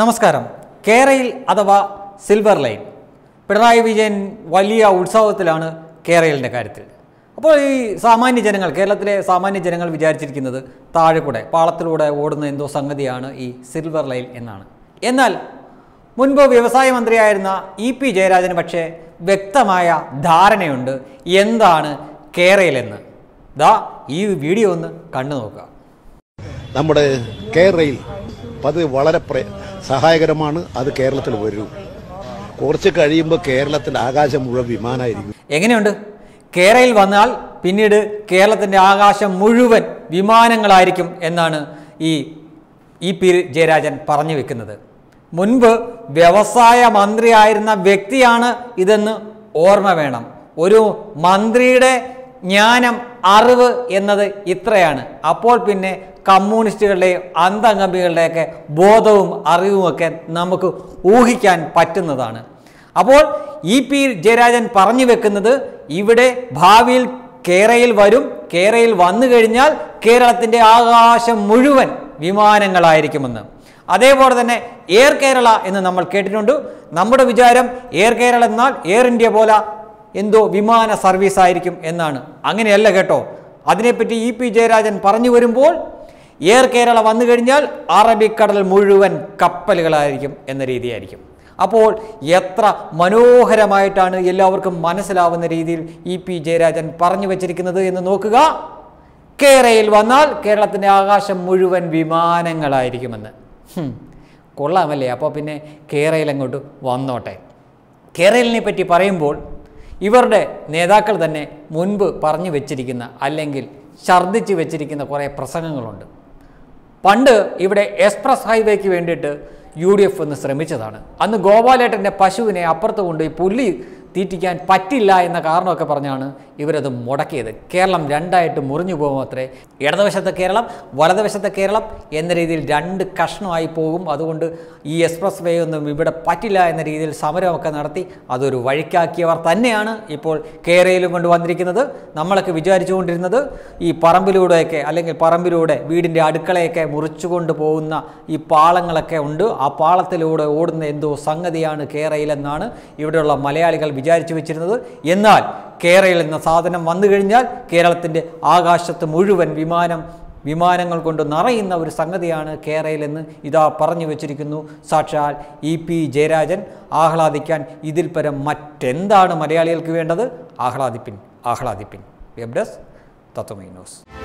നമസ്കാരം കേരയിൽ അഥവാ സിൽവർ ലൈൻ പിണറായി വിജയൻ വലിയ ഉത്സവത്തിലാണ് കേരളിൻ്റെ കാര്യത്തിൽ അപ്പോൾ ഈ സാമാന്യ ജനങ്ങൾ കേരളത്തിലെ സാമാന്യ ജനങ്ങൾ വിചാരിച്ചിരിക്കുന്നത് താഴെ കൂടെ പാളത്തിലൂടെ ഓടുന്ന എന്തോ സംഗതിയാണ് ഈ സിൽവർ ലൈൻ എന്നാണ് എന്നാൽ മുൻപ് വ്യവസായ മന്ത്രിയായിരുന്ന ഇ പി ജയരാജന് പക്ഷേ വ്യക്തമായ ധാരണയുണ്ട് എന്താണ് കേരയിലെന്ന് ദാ ഈ വീഡിയോ ഒന്ന് കണ്ടു നോക്കുക നമ്മുടെ കേരയിൽ പതിവ് വളരെ സഹായകരമാണ് അത് കേരളത്തിൽ വരൂ കുറച്ച് കഴിയുമ്പോൾ കേരളത്തിൽ ആകാശം മുഴുവൻ വിമാനമായിരിക്കും എങ്ങനെയുണ്ട് കേരളയിൽ വന്നാൽ പിന്നീട് കേരളത്തിൻ്റെ ആകാശം മുഴുവൻ വിമാനങ്ങളായിരിക്കും എന്നാണ് ഈ ഇ പി ജയരാജൻ പറഞ്ഞു വെക്കുന്നത് മുൻപ് വ്യവസായ മന്ത്രിയായിരുന്ന വ്യക്തിയാണ് ഇതെന്ന് ഓർമ്മ വേണം ഒരു മന്ത്രിയുടെ ജ്ഞാനം അറിവ് എന്നത് ഇത്രയാണ് അപ്പോൾ പിന്നെ കമ്മ്യൂണിസ്റ്റുകളുടെയും അന്തംഗമികളുടെയൊക്കെ ബോധവും അറിവുമൊക്കെ നമുക്ക് ഊഹിക്കാൻ പറ്റുന്നതാണ് അപ്പോൾ ഇ പി ജയരാജൻ പറഞ്ഞു വെക്കുന്നത് ഇവിടെ ഭാവിയിൽ കേരയിൽ വരും കേരയിൽ വന്നു കഴിഞ്ഞാൽ കേരളത്തിൻ്റെ ആകാശം മുഴുവൻ വിമാനങ്ങളായിരിക്കുമെന്ന് അതേപോലെ തന്നെ എയർ കേരള എന്ന് നമ്മൾ കേട്ടിട്ടുണ്ട് നമ്മുടെ വിചാരം എയർ കേരള എന്നാൽ എയർ ഇന്ത്യ പോലെ എന്തോ വിമാന സർവീസ് ആയിരിക്കും എന്നാണ് അങ്ങനെയല്ല കേട്ടോ അതിനെപ്പറ്റി ഇ പി ജയരാജൻ പറഞ്ഞു വരുമ്പോൾ എയർ കേരള വന്നു കഴിഞ്ഞാൽ അറബിക്കടൽ മുഴുവൻ കപ്പലുകളായിരിക്കും എന്ന രീതിയായിരിക്കും അപ്പോൾ എത്ര മനോഹരമായിട്ടാണ് എല്ലാവർക്കും മനസ്സിലാവുന്ന രീതിയിൽ ഇ പി ജയരാജൻ പറഞ്ഞു വച്ചിരിക്കുന്നത് എന്ന് നോക്കുക കേരയിൽ വന്നാൽ കേരളത്തിൻ്റെ ആകാശം മുഴുവൻ വിമാനങ്ങളായിരിക്കുമെന്ന് കൊള്ളാമല്ലേ അപ്പോൾ പിന്നെ കേരയിൽ അങ്ങോട്ട് വന്നോട്ടെ കേരളിനെ പറ്റി പറയുമ്പോൾ ഇവരുടെ നേതാക്കൾ തന്നെ മുൻപ് പറഞ്ഞു വെച്ചിരിക്കുന്ന അല്ലെങ്കിൽ ഛർദ്ദിച്ച് വെച്ചിരിക്കുന്ന കുറേ പ്രസംഗങ്ങളുണ്ട് പണ്ട് ഇവിടെ എക്സ്പ്രസ് ഹൈവേക്ക് വേണ്ടിയിട്ട് യു ഡി എഫ് ഒന്ന് ശ്രമിച്ചതാണ് അന്ന് ഗോപാലേട്ടൻ്റെ പശുവിനെ അപ്പുറത്ത് കൊണ്ടുപോയി പുല്ലി തീറ്റിക്കാൻ പറ്റില്ല എന്ന കാരണമൊക്കെ പറഞ്ഞാണ് ഇവരത് മുടക്കിയത് കേരളം രണ്ടായിട്ട് മുറിഞ്ഞു പോകും അത്രേ ഇടതുവശത്തെ കേരളം വലതുവശത്തെ കേരളം എന്ന രീതിയിൽ രണ്ട് കഷ്ണമായി പോകും അതുകൊണ്ട് ഈ എക്സ്പ്രസ് വേ ഒന്നും ഇവിടെ പറ്റില്ല എന്ന രീതിയിൽ സമരമൊക്കെ നടത്തി അതൊരു വഴിക്കാക്കിയവർ തന്നെയാണ് ഇപ്പോൾ കൊണ്ട് കൊണ്ടുവന്നിരിക്കുന്നത് നമ്മളൊക്കെ വിചാരിച്ചുകൊണ്ടിരുന്നത് ഈ പറമ്പിലൂടെയൊക്കെ അല്ലെങ്കിൽ പറമ്പിലൂടെ വീടിൻ്റെ അടുക്കളയൊക്കെ മുറിച്ചുകൊണ്ട് പോകുന്ന ഈ പാളങ്ങളൊക്കെ ഉണ്ട് ആ പാളത്തിലൂടെ ഓടുന്ന എന്തോ സംഗതിയാണ് കേരളയിലെന്നാണ് ഇവിടെയുള്ള മലയാളികൾ വിചാരിച്ചു വെച്ചിരുന്നത് എന്നാൽ കേരളയിൽ എന്ന സാധനം വന്നു കഴിഞ്ഞാൽ കേരളത്തിൻ്റെ ആകാശത്ത് മുഴുവൻ വിമാനം വിമാനങ്ങൾ കൊണ്ട് നിറയുന്ന ഒരു സംഗതിയാണ് കേരളയിലെന്ന് ഇതാ പറഞ്ഞു വച്ചിരിക്കുന്നു സാക്ഷാൽ ഇ പി ജയരാജൻ ആഹ്ലാദിക്കാൻ ഇതിൽ പരം മറ്റെന്താണ് മലയാളികൾക്ക് വേണ്ടത് ആഹ്ലാദിപ്പിൻ ആഹ്ലാദിപ്പിൻ വെബ് ഡെസ്ക് തത്വമൈ ന്യൂസ്